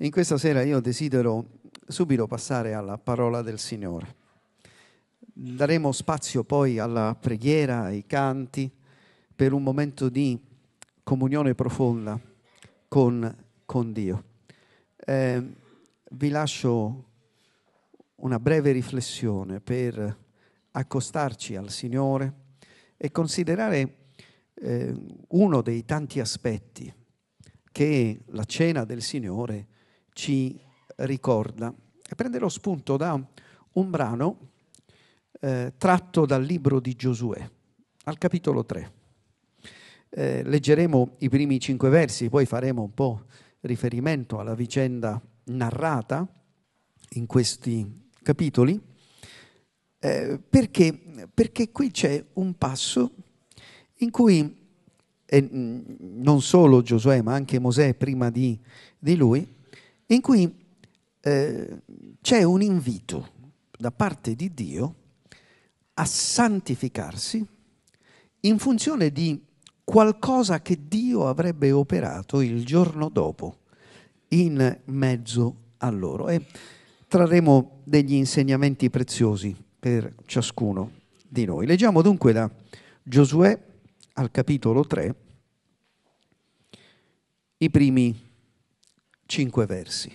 In questa sera io desidero subito passare alla parola del Signore. Daremo spazio poi alla preghiera, ai canti, per un momento di comunione profonda con, con Dio. Eh, vi lascio una breve riflessione per accostarci al Signore e considerare eh, uno dei tanti aspetti che la cena del Signore ci ricorda e prenderò spunto da un brano eh, tratto dal libro di Giosuè, al capitolo 3. Eh, leggeremo i primi cinque versi, poi faremo un po' riferimento alla vicenda narrata in questi capitoli, eh, perché, perché qui c'è un passo in cui e mm, non solo Giosuè ma anche Mosè prima di, di lui, in cui eh, c'è un invito da parte di Dio a santificarsi in funzione di qualcosa che Dio avrebbe operato il giorno dopo in mezzo a loro. E trarremo degli insegnamenti preziosi per ciascuno di noi. Leggiamo dunque da Giosuè al capitolo 3 i primi cinque versi.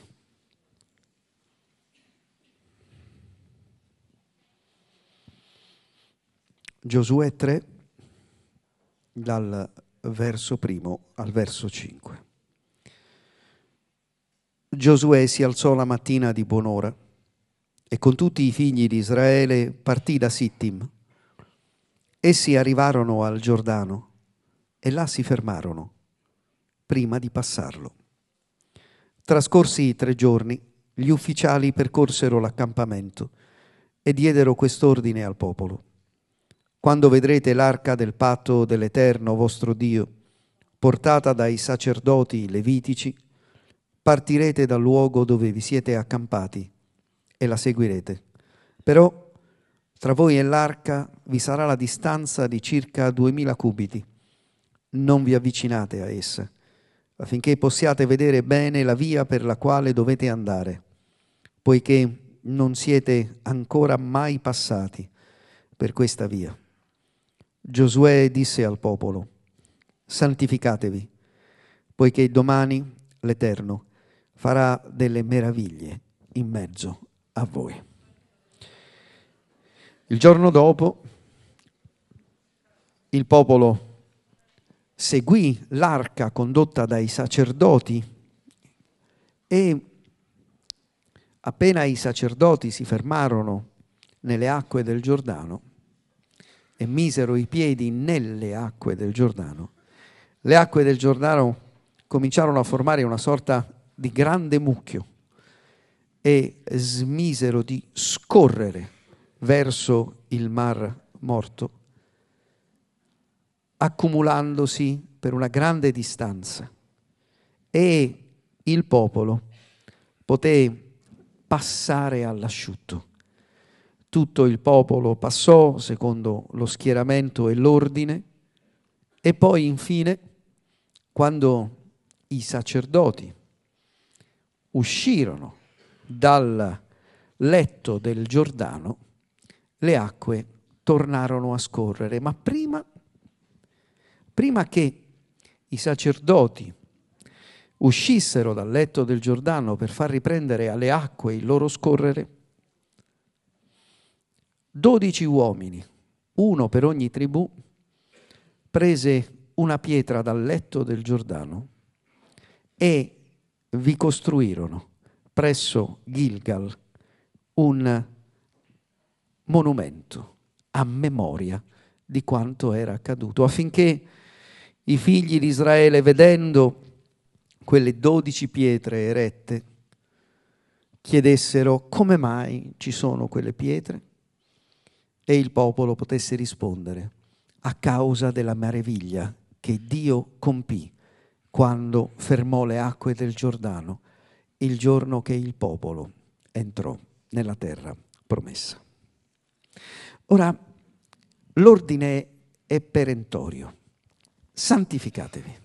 Giosuè 3, dal verso primo al verso 5. Giosuè si alzò la mattina di buon'ora e con tutti i figli di Israele partì da Sittim. Essi arrivarono al Giordano e là si fermarono prima di passarlo. Trascorsi i tre giorni, gli ufficiali percorsero l'accampamento e diedero quest'ordine al popolo quando vedrete l'arca del patto dell'Eterno vostro Dio, portata dai sacerdoti levitici, partirete dal luogo dove vi siete accampati e la seguirete. Però tra voi e l'arca vi sarà la distanza di circa duemila cubiti. Non vi avvicinate a essa, affinché possiate vedere bene la via per la quale dovete andare, poiché non siete ancora mai passati per questa via. Giosuè disse al popolo, santificatevi, poiché domani l'Eterno farà delle meraviglie in mezzo a voi. Il giorno dopo il popolo seguì l'arca condotta dai sacerdoti e appena i sacerdoti si fermarono nelle acque del Giordano, e misero i piedi nelle acque del Giordano, le acque del Giordano cominciarono a formare una sorta di grande mucchio e smisero di scorrere verso il mar morto, accumulandosi per una grande distanza. E il popolo poté passare all'asciutto tutto il popolo passò secondo lo schieramento e l'ordine e poi infine quando i sacerdoti uscirono dal letto del Giordano, le acque tornarono a scorrere, ma prima, prima che i sacerdoti uscissero dal letto del Giordano per far riprendere alle acque il loro scorrere, 12 uomini, uno per ogni tribù, prese una pietra dal letto del Giordano e vi costruirono presso Gilgal un monumento a memoria di quanto era accaduto, affinché i figli di Israele, vedendo quelle dodici pietre erette, chiedessero come mai ci sono quelle pietre e il popolo potesse rispondere a causa della meraviglia che Dio compì quando fermò le acque del Giordano il giorno che il popolo entrò nella terra promessa. Ora, l'ordine è perentorio. Santificatevi.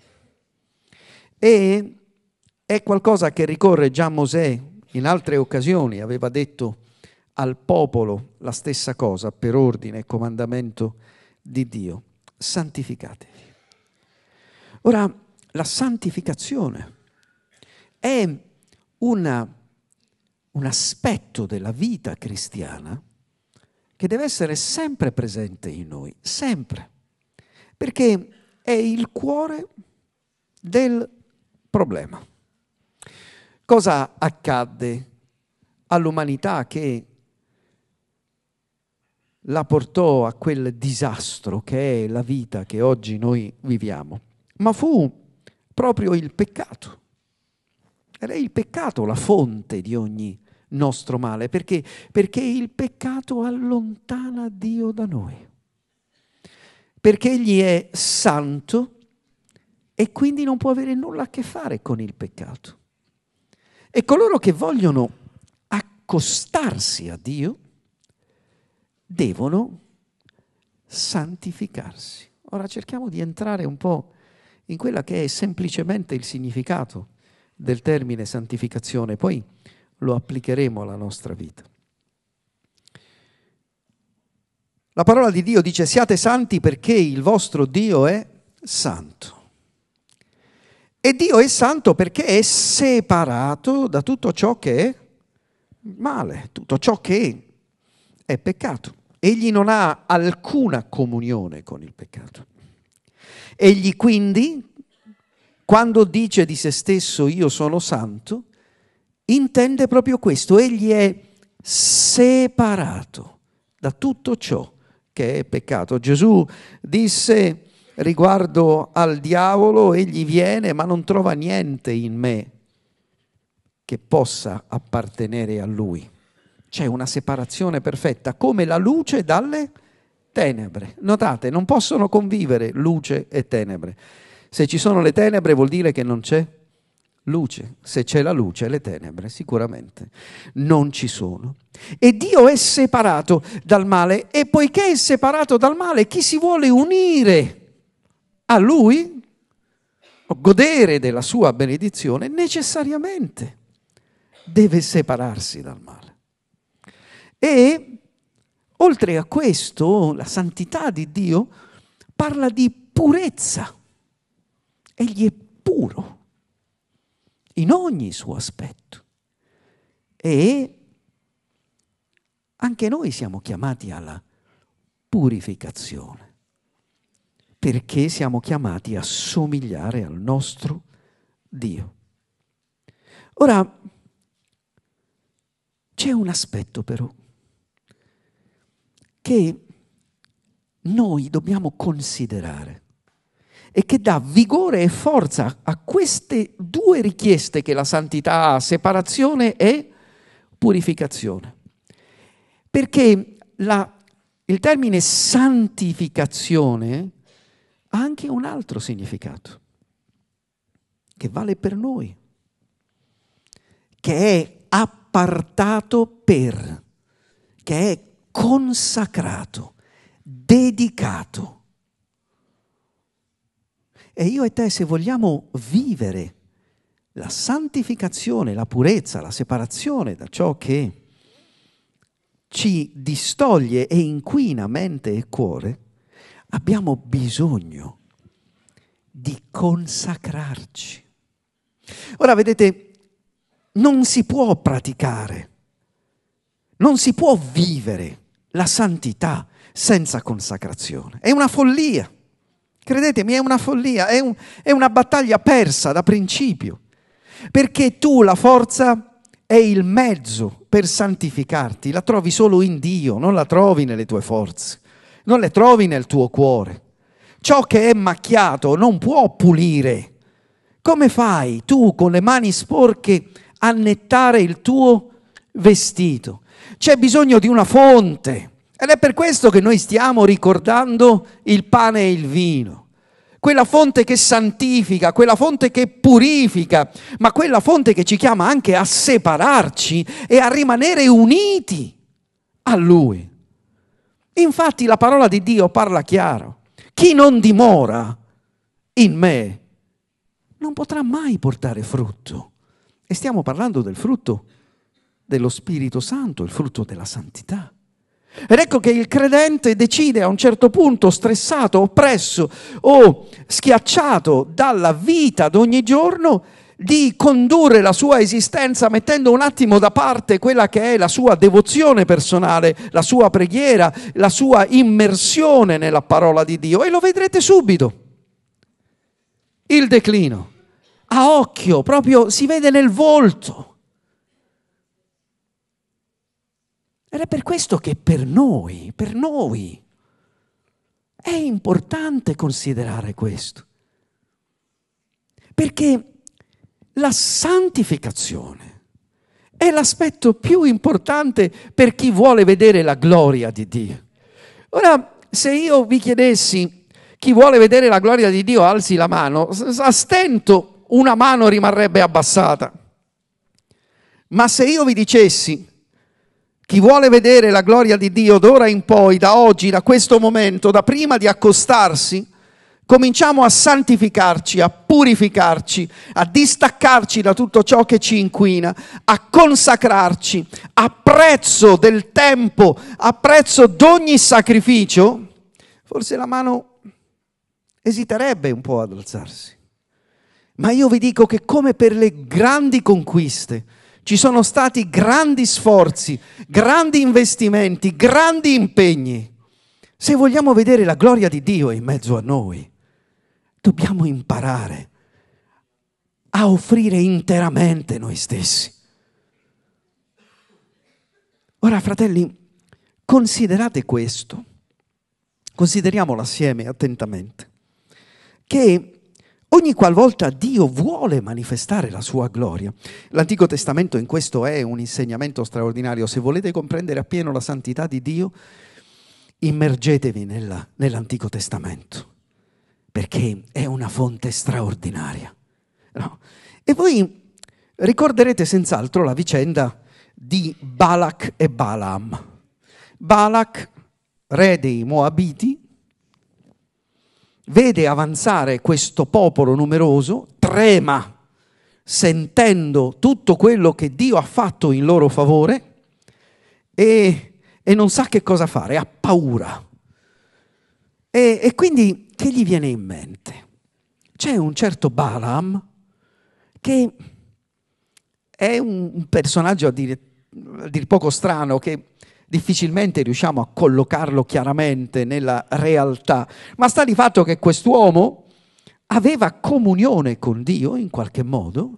E è qualcosa che ricorre già a Mosè in altre occasioni, aveva detto al popolo la stessa cosa per ordine e comandamento di Dio. Santificatevi. Ora, la santificazione è una, un aspetto della vita cristiana che deve essere sempre presente in noi, sempre, perché è il cuore del problema. Cosa accadde all'umanità che la portò a quel disastro che è la vita che oggi noi viviamo, ma fu proprio il peccato. Ed è il peccato la fonte di ogni nostro male, perché? Perché il peccato allontana Dio da noi, perché Egli è santo e quindi non può avere nulla a che fare con il peccato. E coloro che vogliono accostarsi a Dio, devono santificarsi. Ora cerchiamo di entrare un po' in quella che è semplicemente il significato del termine santificazione, poi lo applicheremo alla nostra vita. La parola di Dio dice siate santi perché il vostro Dio è santo. E Dio è santo perché è separato da tutto ciò che è male, tutto ciò che è peccato. Egli non ha alcuna comunione con il peccato. Egli quindi, quando dice di se stesso io sono santo, intende proprio questo. Egli è separato da tutto ciò che è peccato. Gesù disse riguardo al diavolo, egli viene ma non trova niente in me che possa appartenere a lui. C'è una separazione perfetta, come la luce dalle tenebre. Notate, non possono convivere luce e tenebre. Se ci sono le tenebre vuol dire che non c'è luce. Se c'è la luce, le tenebre sicuramente non ci sono. E Dio è separato dal male e poiché è separato dal male, chi si vuole unire a Lui, godere della sua benedizione, necessariamente deve separarsi dal male. E oltre a questo, la santità di Dio parla di purezza. Egli è puro in ogni suo aspetto. E anche noi siamo chiamati alla purificazione, perché siamo chiamati a somigliare al nostro Dio. Ora, c'è un aspetto però che noi dobbiamo considerare e che dà vigore e forza a queste due richieste che la santità ha, separazione e purificazione. Perché la, il termine santificazione ha anche un altro significato, che vale per noi, che è appartato per, che è consacrato, dedicato. E io e te, se vogliamo vivere la santificazione, la purezza, la separazione da ciò che ci distoglie e inquina mente e cuore, abbiamo bisogno di consacrarci. Ora vedete, non si può praticare non si può vivere la santità senza consacrazione. È una follia. Credetemi, è una follia, è, un, è una battaglia persa da principio. Perché tu la forza è il mezzo per santificarti, la trovi solo in Dio, non la trovi nelle tue forze, non le trovi nel tuo cuore. Ciò che è macchiato non può pulire. Come fai tu con le mani sporche a nettare il tuo vestito? c'è bisogno di una fonte. Ed è per questo che noi stiamo ricordando il pane e il vino. Quella fonte che santifica, quella fonte che purifica, ma quella fonte che ci chiama anche a separarci e a rimanere uniti a Lui. Infatti la parola di Dio parla chiaro. Chi non dimora in me non potrà mai portare frutto. E stiamo parlando del frutto dello Spirito Santo, il frutto della santità. Ed ecco che il credente decide a un certo punto, stressato, oppresso o schiacciato dalla vita d'ogni giorno, di condurre la sua esistenza mettendo un attimo da parte quella che è la sua devozione personale, la sua preghiera, la sua immersione nella parola di Dio. E lo vedrete subito. Il declino. A occhio, proprio si vede nel volto. Ed è per questo che per noi, per noi, è importante considerare questo. Perché la santificazione è l'aspetto più importante per chi vuole vedere la gloria di Dio. Ora, se io vi chiedessi chi vuole vedere la gloria di Dio alzi la mano, a stento una mano rimarrebbe abbassata. Ma se io vi dicessi chi vuole vedere la gloria di Dio d'ora in poi, da oggi, da questo momento, da prima di accostarsi, cominciamo a santificarci, a purificarci, a distaccarci da tutto ciò che ci inquina, a consacrarci a prezzo del tempo, a prezzo d'ogni sacrificio, forse la mano esiterebbe un po' ad alzarsi. Ma io vi dico che come per le grandi conquiste, ci sono stati grandi sforzi, grandi investimenti, grandi impegni. Se vogliamo vedere la gloria di Dio in mezzo a noi, dobbiamo imparare a offrire interamente noi stessi. Ora, fratelli, considerate questo, consideriamolo assieme attentamente, che Ogni qualvolta Dio vuole manifestare la sua gloria, l'Antico Testamento in questo è un insegnamento straordinario. Se volete comprendere appieno la santità di Dio, immergetevi nella, nell'Antico Testamento, perché è una fonte straordinaria. No. E voi ricorderete senz'altro la vicenda di Balak e Balaam. Balak, re dei Moabiti, vede avanzare questo popolo numeroso, trema sentendo tutto quello che Dio ha fatto in loro favore e, e non sa che cosa fare, ha paura. E, e quindi che gli viene in mente? C'è un certo Balaam che è un personaggio a dire, a dir poco strano, che difficilmente riusciamo a collocarlo chiaramente nella realtà, ma sta di fatto che quest'uomo aveva comunione con Dio in qualche modo.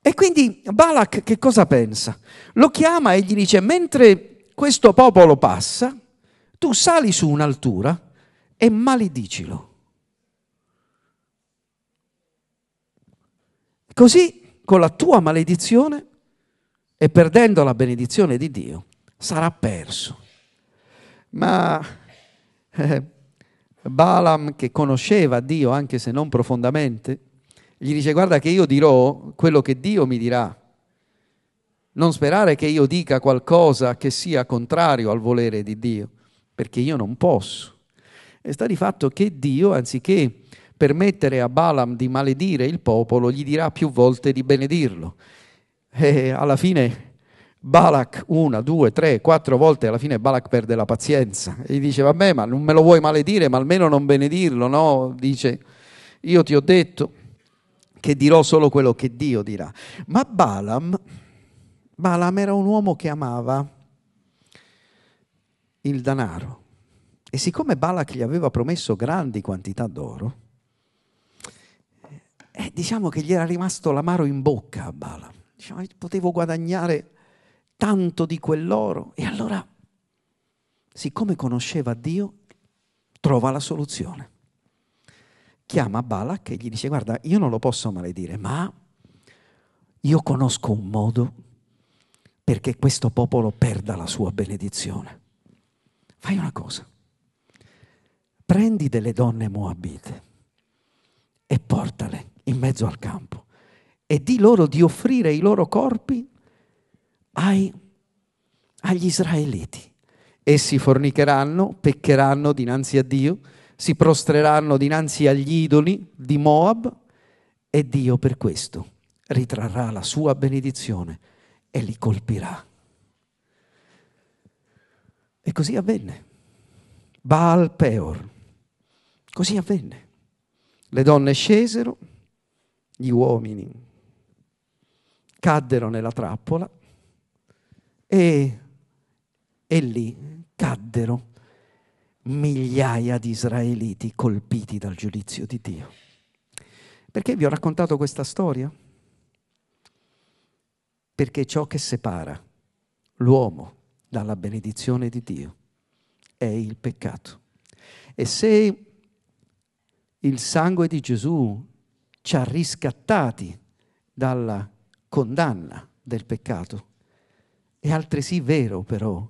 E quindi Balak che cosa pensa? Lo chiama e gli dice, mentre questo popolo passa, tu sali su un'altura e maledicilo. Così con la tua maledizione e perdendo la benedizione di Dio, sarà perso. Ma eh, Balaam, che conosceva Dio anche se non profondamente, gli dice guarda che io dirò quello che Dio mi dirà. Non sperare che io dica qualcosa che sia contrario al volere di Dio, perché io non posso. E sta di fatto che Dio, anziché permettere a Balaam di maledire il popolo, gli dirà più volte di benedirlo. E alla fine Balak una, due, tre, quattro volte, alla fine Balak perde la pazienza e gli dice, vabbè, ma non me lo vuoi maledire, ma almeno non benedirlo, no? Dice, io ti ho detto che dirò solo quello che Dio dirà. Ma Balaam, Balaam era un uomo che amava il danaro e siccome Balak gli aveva promesso grandi quantità d'oro, eh, diciamo che gli era rimasto l'amaro in bocca a Balaam. Diciamo, potevo guadagnare tanto di quell'oro. E allora, siccome conosceva Dio, trova la soluzione. Chiama Balak e gli dice, guarda, io non lo posso maledire, ma io conosco un modo perché questo popolo perda la sua benedizione. Fai una cosa, prendi delle donne moabite e portale in mezzo al campo e di loro di offrire i loro corpi ai, agli israeliti. Essi fornicheranno, peccheranno dinanzi a Dio, si prostreranno dinanzi agli idoli di Moab e Dio per questo ritrarrà la sua benedizione e li colpirà. E così avvenne. Baal Peor. Così avvenne. Le donne scesero, gli uomini caddero nella trappola e, e lì caddero migliaia di israeliti colpiti dal giudizio di Dio. Perché vi ho raccontato questa storia? Perché ciò che separa l'uomo dalla benedizione di Dio è il peccato. E se il sangue di Gesù ci ha riscattati dalla condanna del peccato, è altresì vero però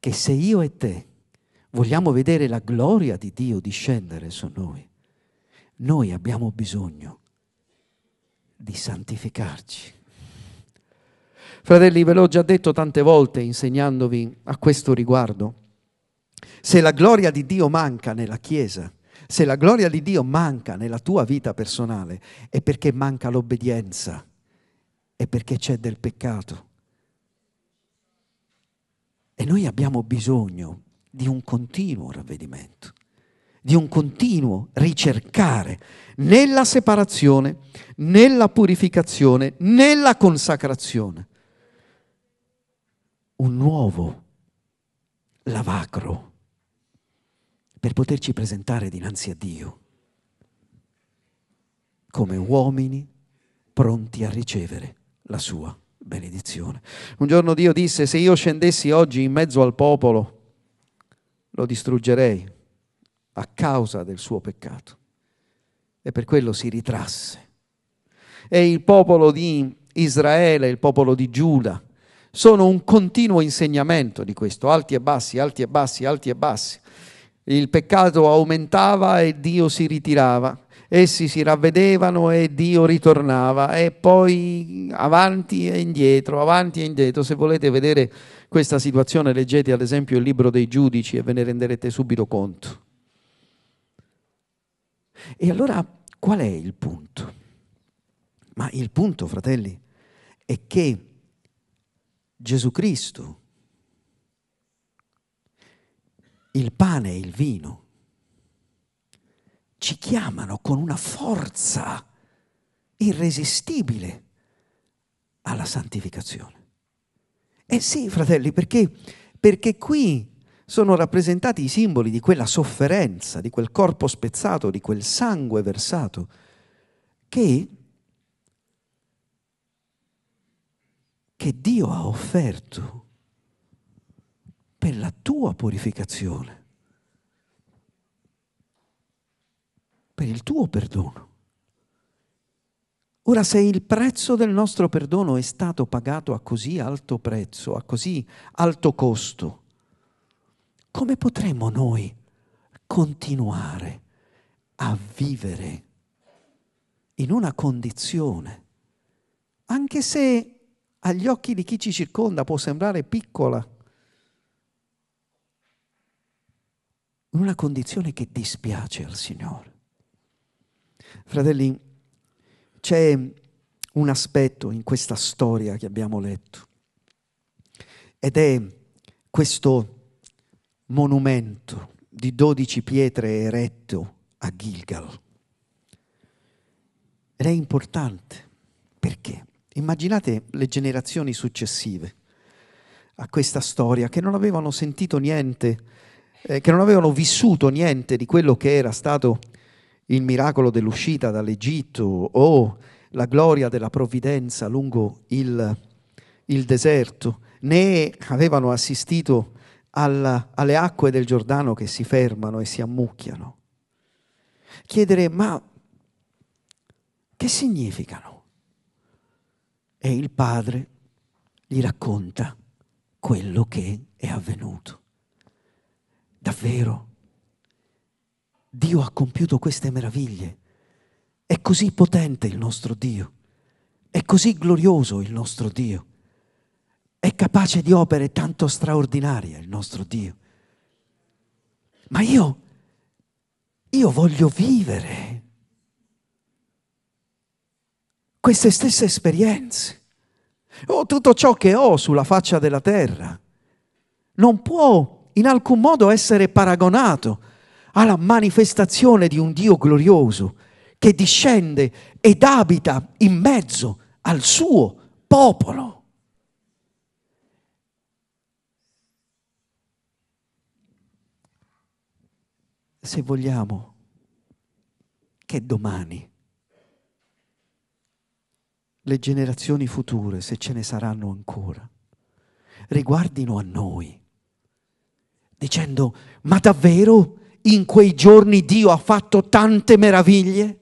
che se io e te vogliamo vedere la gloria di Dio discendere su noi, noi abbiamo bisogno di santificarci. Fratelli, ve l'ho già detto tante volte insegnandovi a questo riguardo. Se la gloria di Dio manca nella Chiesa, se la gloria di Dio manca nella tua vita personale, è perché manca l'obbedienza, è perché c'è del peccato. E noi abbiamo bisogno di un continuo ravvedimento, di un continuo ricercare nella separazione, nella purificazione, nella consacrazione, un nuovo lavacro per poterci presentare dinanzi a Dio come uomini pronti a ricevere la sua benedizione. Un giorno Dio disse, se io scendessi oggi in mezzo al popolo, lo distruggerei a causa del suo peccato. E per quello si ritrasse. E il popolo di Israele, il popolo di Giuda, sono un continuo insegnamento di questo, alti e bassi, alti e bassi, alti e bassi. Il peccato aumentava e Dio si ritirava Essi si ravvedevano e Dio ritornava e poi avanti e indietro, avanti e indietro. Se volete vedere questa situazione leggete ad esempio il libro dei giudici e ve ne renderete subito conto. E allora qual è il punto? Ma il punto, fratelli, è che Gesù Cristo, il pane e il vino, ci chiamano con una forza irresistibile alla santificazione. Eh sì, fratelli, perché, perché qui sono rappresentati i simboli di quella sofferenza, di quel corpo spezzato, di quel sangue versato, che, che Dio ha offerto per la tua purificazione. per il tuo perdono. Ora, se il prezzo del nostro perdono è stato pagato a così alto prezzo, a così alto costo, come potremmo noi continuare a vivere in una condizione, anche se agli occhi di chi ci circonda può sembrare piccola, in una condizione che dispiace al Signore? Fratelli, c'è un aspetto in questa storia che abbiamo letto ed è questo monumento di dodici pietre eretto a Gilgal. Ed è importante perché immaginate le generazioni successive a questa storia che non avevano sentito niente, eh, che non avevano vissuto niente di quello che era stato il miracolo dell'uscita dall'Egitto o la gloria della provvidenza lungo il, il deserto, né avevano assistito alla, alle acque del Giordano che si fermano e si ammucchiano. Chiedere ma che significano? E il padre gli racconta quello che è avvenuto. Davvero? Dio ha compiuto queste meraviglie. È così potente il nostro Dio, è così glorioso il nostro Dio, è capace di opere tanto straordinarie il nostro Dio. Ma io, io voglio vivere queste stesse esperienze. o oh, tutto ciò che ho sulla faccia della terra non può in alcun modo essere paragonato alla manifestazione di un Dio glorioso che discende ed abita in mezzo al suo popolo. Se vogliamo che domani le generazioni future, se ce ne saranno ancora, riguardino a noi, dicendo, ma davvero in quei giorni Dio ha fatto tante meraviglie?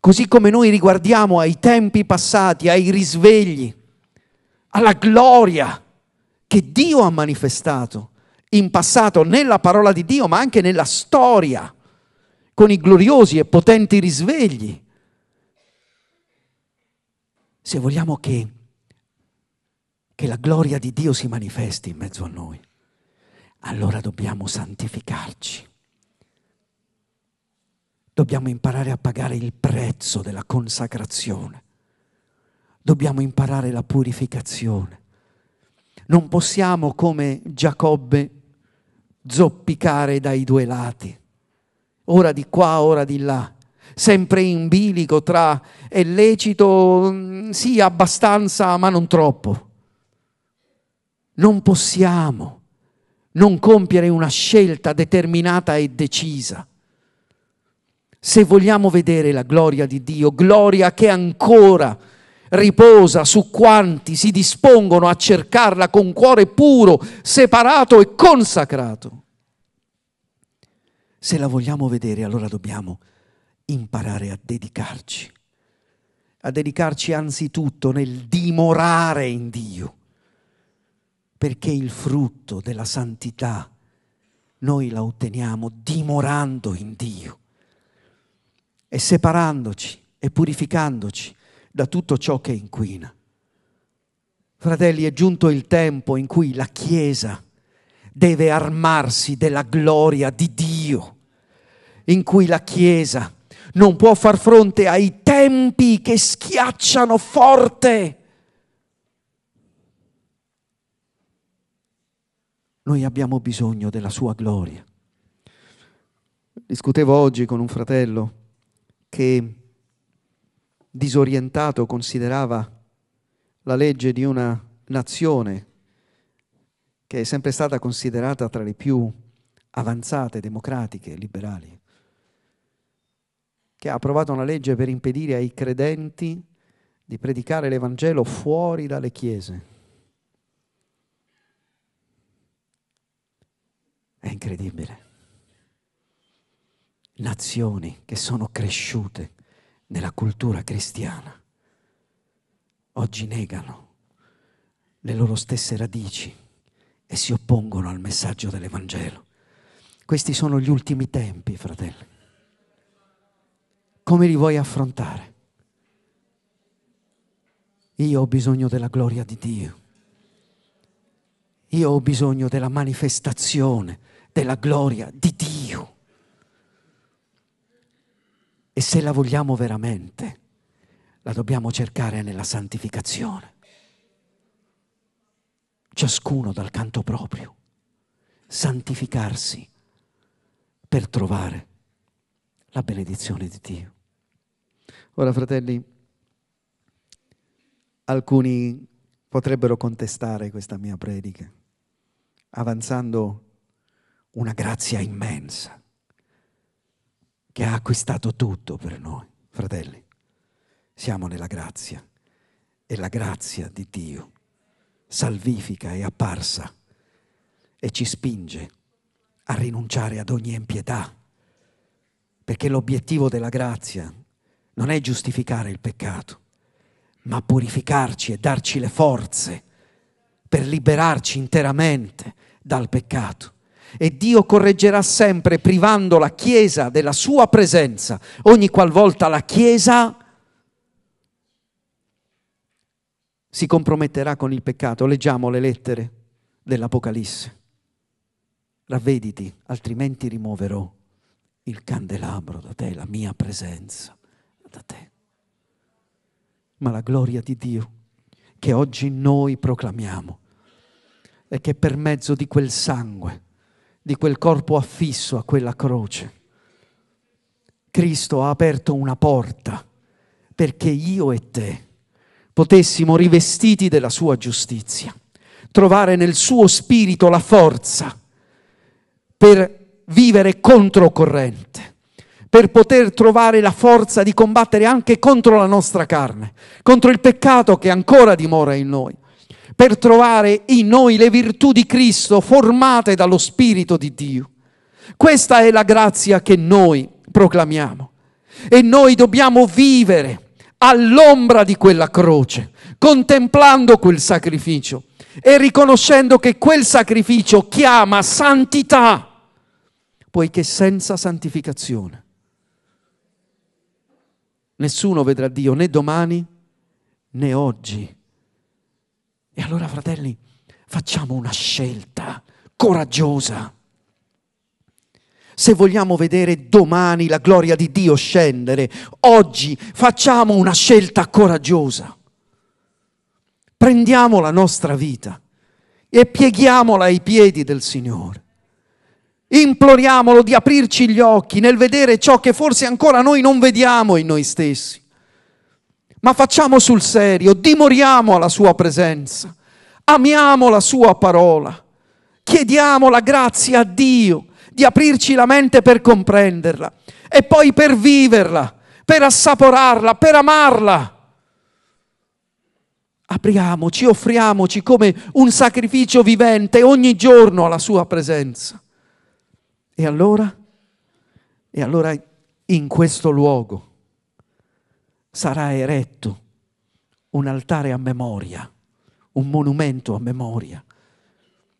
Così come noi riguardiamo ai tempi passati, ai risvegli, alla gloria che Dio ha manifestato in passato nella parola di Dio, ma anche nella storia, con i gloriosi e potenti risvegli. Se vogliamo che, che la gloria di Dio si manifesti in mezzo a noi allora dobbiamo santificarci. Dobbiamo imparare a pagare il prezzo della consacrazione. Dobbiamo imparare la purificazione. Non possiamo, come Giacobbe, zoppicare dai due lati, ora di qua, ora di là, sempre in bilico tra è lecito, mm, sì, abbastanza, ma non troppo. Non possiamo non compiere una scelta determinata e decisa. Se vogliamo vedere la gloria di Dio, gloria che ancora riposa su quanti si dispongono a cercarla con cuore puro, separato e consacrato. Se la vogliamo vedere, allora dobbiamo imparare a dedicarci, a dedicarci anzitutto nel dimorare in Dio perché il frutto della santità noi la otteniamo dimorando in Dio e separandoci e purificandoci da tutto ciò che inquina. Fratelli, è giunto il tempo in cui la Chiesa deve armarsi della gloria di Dio, in cui la Chiesa non può far fronte ai tempi che schiacciano forte Noi abbiamo bisogno della sua gloria. Discutevo oggi con un fratello che disorientato considerava la legge di una nazione che è sempre stata considerata tra le più avanzate, democratiche, liberali, che ha approvato una legge per impedire ai credenti di predicare l'Evangelo fuori dalle chiese. È incredibile. Nazioni che sono cresciute nella cultura cristiana oggi negano le loro stesse radici e si oppongono al messaggio dell'Evangelo. Questi sono gli ultimi tempi, fratelli. Come li vuoi affrontare? Io ho bisogno della gloria di Dio. Io ho bisogno della manifestazione della gloria di Dio. E se la vogliamo veramente, la dobbiamo cercare nella santificazione, ciascuno dal canto proprio, santificarsi per trovare la benedizione di Dio. Ora, fratelli, alcuni potrebbero contestare questa mia predica, avanzando una grazia immensa che ha acquistato tutto per noi, fratelli. Siamo nella grazia e la grazia di Dio salvifica è apparsa e ci spinge a rinunciare ad ogni impietà, perché l'obiettivo della grazia non è giustificare il peccato, ma purificarci e darci le forze per liberarci interamente dal peccato e Dio correggerà sempre privando la Chiesa della sua presenza ogni qualvolta la Chiesa si comprometterà con il peccato. Leggiamo le lettere dell'Apocalisse. Ravvediti, altrimenti rimuoverò il candelabro da te, la mia presenza da te. Ma la gloria di Dio che oggi noi proclamiamo e che per mezzo di quel sangue di quel corpo affisso a quella croce. Cristo ha aperto una porta perché io e te potessimo, rivestiti della sua giustizia, trovare nel suo spirito la forza per vivere controcorrente per poter trovare la forza di combattere anche contro la nostra carne, contro il peccato che ancora dimora in noi per trovare in noi le virtù di Cristo formate dallo Spirito di Dio. Questa è la grazia che noi proclamiamo e noi dobbiamo vivere all'ombra di quella croce, contemplando quel sacrificio e riconoscendo che quel sacrificio chiama santità, poiché senza santificazione nessuno vedrà Dio né domani né oggi e allora, fratelli, facciamo una scelta coraggiosa. Se vogliamo vedere domani la gloria di Dio scendere, oggi facciamo una scelta coraggiosa. Prendiamo la nostra vita e pieghiamola ai piedi del Signore. Imploriamolo di aprirci gli occhi nel vedere ciò che forse ancora noi non vediamo in noi stessi ma facciamo sul serio, dimoriamo alla sua presenza, amiamo la sua parola, chiediamo la grazia a Dio di aprirci la mente per comprenderla e poi per viverla, per assaporarla, per amarla. Apriamoci, offriamoci come un sacrificio vivente ogni giorno alla sua presenza. E allora? E allora in questo luogo sarà eretto un altare a memoria, un monumento a memoria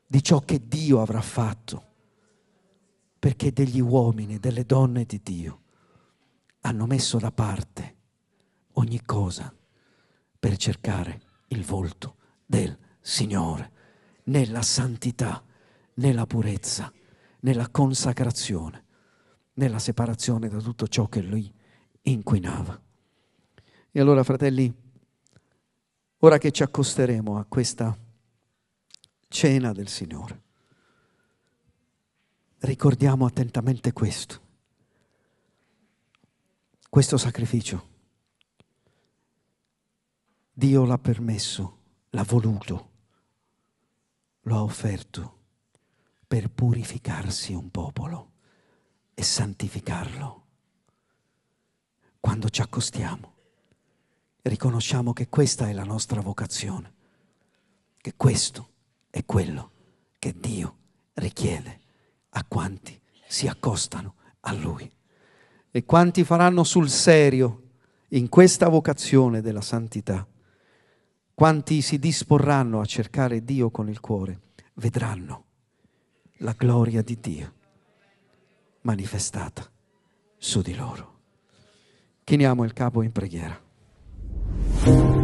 di ciò che Dio avrà fatto, perché degli uomini delle donne di Dio hanno messo da parte ogni cosa per cercare il volto del Signore, nella santità, nella purezza, nella consacrazione, nella separazione da tutto ciò che lui inquinava. E allora, fratelli, ora che ci accosteremo a questa cena del Signore, ricordiamo attentamente questo, questo sacrificio. Dio l'ha permesso, l'ha voluto, lo ha offerto per purificarsi un popolo e santificarlo. Quando ci accostiamo riconosciamo che questa è la nostra vocazione, che questo è quello che Dio richiede a quanti si accostano a Lui. E quanti faranno sul serio in questa vocazione della santità, quanti si disporranno a cercare Dio con il cuore, vedranno la gloria di Dio manifestata su di loro. Chiniamo il capo in preghiera. thank you